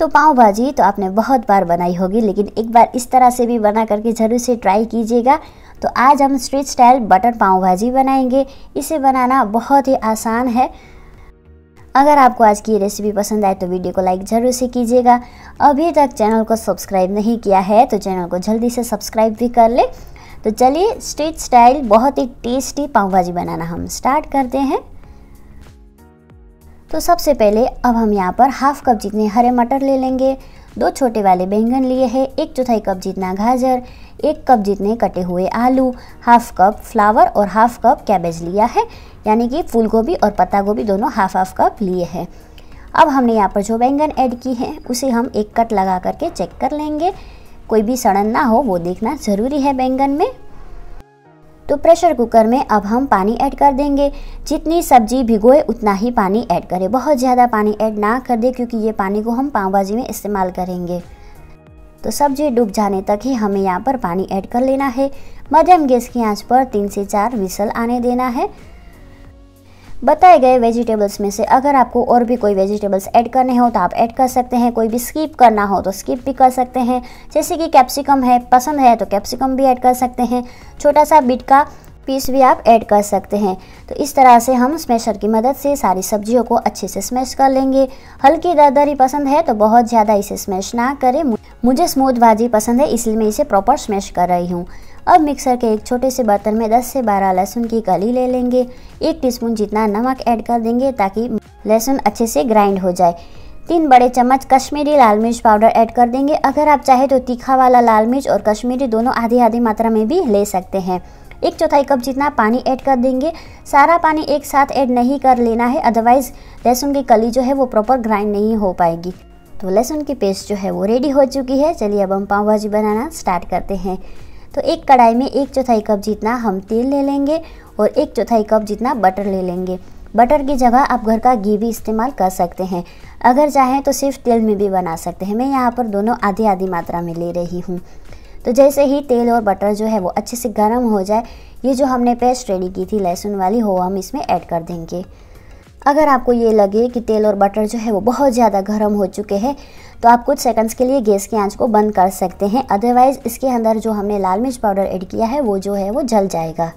तो पाव भाजी तो आपने बहुत बार बनाई होगी लेकिन एक बार इस तरह से भी बना करके ज़रूर से ट्राई कीजिएगा तो आज हम स्ट्रीट स्टाइल बटर पाव भाजी बनाएंगे इसे बनाना बहुत ही आसान है अगर आपको आज की रेसिपी पसंद आए तो वीडियो को लाइक ज़रूर से कीजिएगा अभी तक चैनल को सब्सक्राइब नहीं किया है तो चैनल को जल्दी से सब्सक्राइब भी कर ले तो चलिए स्ट्रीट स्टाइल बहुत ही टेस्टी पाव भाजी बनाना हम स्टार्ट करते हैं तो सबसे पहले अब हम यहाँ पर हाफ कप जितने हरे मटर ले लेंगे दो छोटे वाले बैंगन लिए हैं एक चौथाई कप जितना गाजर एक कप जितने कटे हुए आलू हाफ कप फ्लावर और हाफ कप कैबेज लिया है यानी कि फूल गोभी और पत्ता गोभी दोनों हाफ हाफ कप लिए हैं अब हमने यहाँ पर जो बैंगन ऐड की है उसे हम एक कट लगा करके चेक कर लेंगे कोई भी सड़न ना हो वो देखना ज़रूरी है बैंगन में तो प्रेशर कुकर में अब हम पानी ऐड कर देंगे जितनी सब्जी भिगोए उतना ही पानी ऐड करें बहुत ज़्यादा पानी ऐड ना कर दें क्योंकि ये पानी को हम पाव भाजी में इस्तेमाल करेंगे तो सब्जी डूब जाने तक ही हमें यहाँ पर पानी ऐड कर लेना है मध्यम गैस की आंच पर तीन से चार विसल आने देना है बताए गए वेजिटेबल्स में से अगर आपको और भी कोई वेजिटेबल्स ऐड करने हो तो आप ऐड कर सकते हैं कोई भी स्किप करना हो तो स्किप भी कर सकते हैं जैसे कि कैप्सिकम है पसंद है तो कैप्सिकम भी ऐड कर सकते हैं छोटा सा बिट का पीस भी आप ऐड कर सकते हैं तो इस तरह से हम स्मैशर की मदद से सारी सब्जियों को अच्छे से स्मैश कर लेंगे हल्की दरदरी पसंद है तो बहुत ज़्यादा इसे स्मैश ना करें मुझे स्मूथ भाजी पसंद है इसलिए मैं इसे प्रॉपर स्मैश कर रही हूँ अब मिक्सर के एक छोटे से बर्तन में 10 से 12 लहसुन की कली ले लेंगे एक टीस्पून जितना नमक ऐड कर देंगे ताकि लहसुन अच्छे से ग्राइंड हो जाए तीन बड़े चम्मच कश्मीरी लाल मिर्च पाउडर ऐड कर देंगे अगर आप चाहे तो तीखा वाला लाल मिर्च और कश्मीरी दोनों आधी आधी मात्रा में भी ले सकते हैं एक चौथाई कप जितना पानी ऐड कर देंगे सारा पानी एक साथ ऐड नहीं कर लेना है अदरवाइज़ लहसुन की कली जो है वो प्रॉपर ग्राइंड नहीं हो पाएगी तो लहसुन की पेस्ट जो है वो रेडी हो चुकी है चलिए अब हम पाव भाजी बनाना स्टार्ट करते हैं तो एक कढ़ाई में एक चौथाई कप जितना हम तेल ले लेंगे और एक चौथाई कप जितना बटर ले लेंगे बटर की जगह आप घर का घी भी इस्तेमाल कर सकते हैं अगर चाहें तो सिर्फ तेल में भी बना सकते हैं मैं यहाँ पर दोनों आधी आधी मात्रा में ले रही हूँ तो जैसे ही तेल और बटर जो है वो अच्छे से गर्म हो जाए ये जो हमने पेस्ट रेडी की थी लहसुन वाली हो हम इसमें ऐड कर देंगे अगर आपको ये लगे कि तेल और बटर जो है वो बहुत ज़्यादा गर्म हो चुके हैं तो आप कुछ सेकंड्स के लिए गैस की आंच को बंद कर सकते हैं अदरवाइज़ इसके अंदर जो हमने लाल मिर्च पाउडर ऐड किया है वो जो है वो जल जाएगा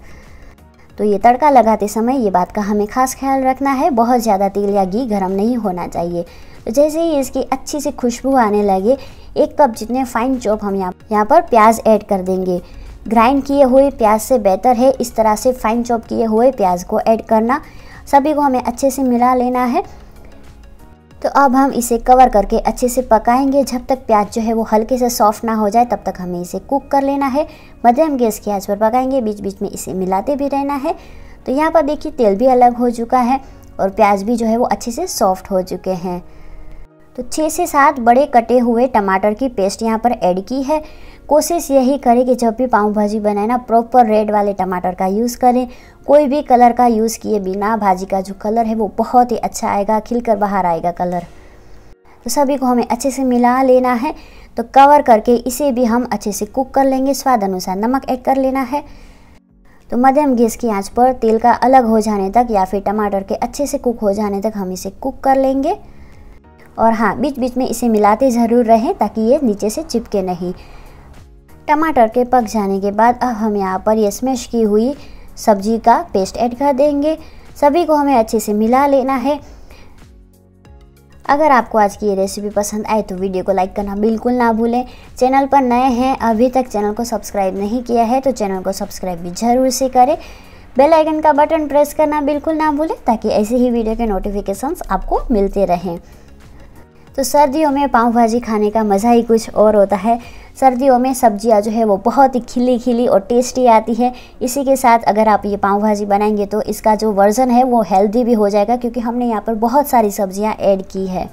तो ये तड़का लगाते समय ये बात का हमें खास ख्याल रखना है बहुत ज़्यादा तेल या घी गर्म नहीं होना चाहिए तो जैसे ही इसकी अच्छी सी खुशबू आने लगे एक कप जितने फाइन चॉप हम यहाँ यहाँ पर प्याज ऐड कर देंगे ग्राइंड किए हुए प्याज से बेहतर है इस तरह से फाइन चॉप किए हुए प्याज को ऐड करना सभी को हमें अच्छे से मिला लेना है तो अब हम इसे कवर करके अच्छे से पकाएंगे जब तक प्याज जो है वो हल्के से सॉफ्ट ना हो जाए तब तक हमें इसे कुक कर लेना है मध्यम गैस की आंच पर पकाएंगे बीच बीच में इसे मिलाते भी रहना है तो यहाँ पर देखिए तेल भी अलग हो चुका है और प्याज भी जो है वो अच्छे से सॉफ्ट हो चुके हैं तो छः से सात बड़े कटे हुए टमाटर की पेस्ट यहाँ पर ऐड की है कोशिश यही करें कि जब भी पाव भाजी बनाए ना प्रॉपर रेड वाले टमाटर का यूज़ करें कोई भी कलर का यूज़ किए बिना भाजी का जो कलर है वो बहुत ही अच्छा आएगा खिलकर बाहर आएगा कलर तो सभी को हमें अच्छे से मिला लेना है तो कवर करके इसे भी हम अच्छे से कुक कर लेंगे स्वाद अनुसार नमक ऐड कर लेना है तो मध्यम गैस की आंच पर तेल का अलग हो जाने तक या फिर टमाटर के अच्छे से कुक हो जाने तक हम इसे कुक कर लेंगे और हाँ बीच बीच में इसे मिलाते ज़रूर रहें ताकि ये नीचे से चिपके नहीं टमाटर के पक जाने के बाद अब हम यहाँ पर ये स्मैश की हुई सब्जी का पेस्ट ऐड कर देंगे सभी को हमें अच्छे से मिला लेना है अगर आपको आज की ये रेसिपी पसंद आए तो वीडियो को लाइक करना बिल्कुल ना भूलें चैनल पर नए हैं अभी तक चैनल को सब्सक्राइब नहीं किया है तो चैनल को सब्सक्राइब भी ज़रूर से करें बेल आइकन का बटन प्रेस करना बिल्कुल ना भूलें ताकि ऐसे ही वीडियो के नोटिफिकेशंस आपको मिलते रहें तो सर्दियों में पाव भाजी खाने का मज़ा ही कुछ और होता है सर्दियों में सब्जियां जो है वो बहुत ही खिली खिली और टेस्टी आती है इसी के साथ अगर आप ये पाव भाजी बनाएंगे तो इसका जो वर्ज़न है वो हेल्दी भी हो जाएगा क्योंकि हमने यहाँ पर बहुत सारी सब्जियाँ ऐड की है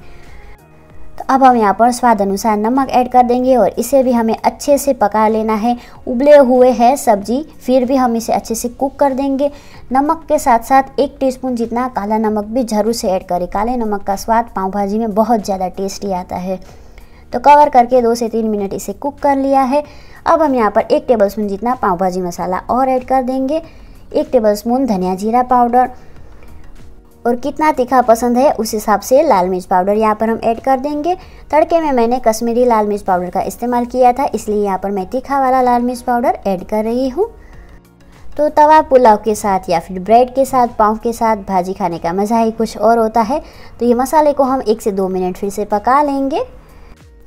तो अब हम यहाँ पर स्वाद अनुसार नमक ऐड कर देंगे और इसे भी हमें अच्छे से पका लेना है उबले हुए है सब्जी फिर भी हम इसे अच्छे से कुक कर देंगे नमक के साथ साथ एक टीस्पून जितना काला नमक भी ज़रूर से ऐड करें काले नमक का स्वाद पाव भाजी में बहुत ज़्यादा टेस्टी आता है तो कवर करके दो से तीन मिनट इसे कुक कर लिया है अब हम यहाँ पर एक टेबल स्पून जितना पाव भाजी मसाला और ऐड कर देंगे एक टेबल स्पून धनिया जीरा पाउडर और कितना तीखा पसंद है उस हिसाब से लाल मिर्च पाउडर यहाँ पर हम ऐड कर देंगे तड़के में मैंने कश्मीरी लाल मिर्च पाउडर का इस्तेमाल किया था इसलिए यहाँ पर मैं तीखा वाला लाल मिर्च पाउडर ऐड कर रही हूँ तो तवा पुलाव के साथ या फिर ब्रेड के साथ पाव के साथ भाजी खाने का मज़ा ही कुछ और होता है तो ये मसाले को हम एक से दो मिनट फिर से पका लेंगे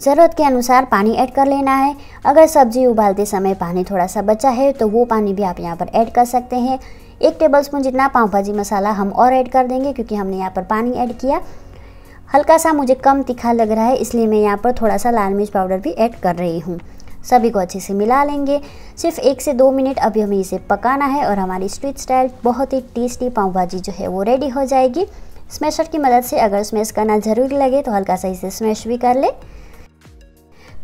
ज़रूरत के अनुसार पानी ऐड कर लेना है अगर सब्जी उबालते समय पानी थोड़ा सा बचा है तो वो पानी भी आप यहाँ पर ऐड कर सकते हैं एक टेबल स्पून जितना पाव भाजी मसाला हम और ऐड कर देंगे क्योंकि हमने यहाँ पर पानी ऐड किया हल्का सा मुझे कम तीखा लग रहा है इसलिए मैं यहाँ पर थोड़ा सा लाल मिर्च पाउडर भी ऐड कर रही हूँ सभी को अच्छे से मिला लेंगे सिर्फ एक से दो मिनट अभी हमें इसे पकाना है और हमारी स्ट्रीट स्टाइल बहुत ही टेस्टी पाव भाजी जो है वो रेडी हो जाएगी स्मैशर की मदद से अगर स्मैश करना ज़रूरी लगे तो हल्का सा इसे स्मैश भी कर ले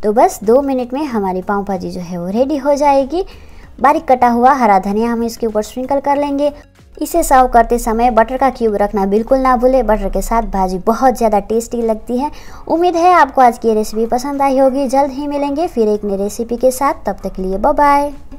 तो बस दो मिनट में हमारी पाव भाजी जो है वो रेडी हो जाएगी बारीक कटा हुआ हरा धनिया हम इसके ऊपर स्प्रिंकल कर लेंगे इसे सर्व करते समय बटर का क्यूब रखना बिल्कुल ना भूले बटर के साथ भाजी बहुत ज़्यादा टेस्टी लगती है उम्मीद है आपको आज की रेसिपी पसंद आई होगी जल्द ही मिलेंगे फिर एक नई रेसिपी के साथ तब तक के लिए बाय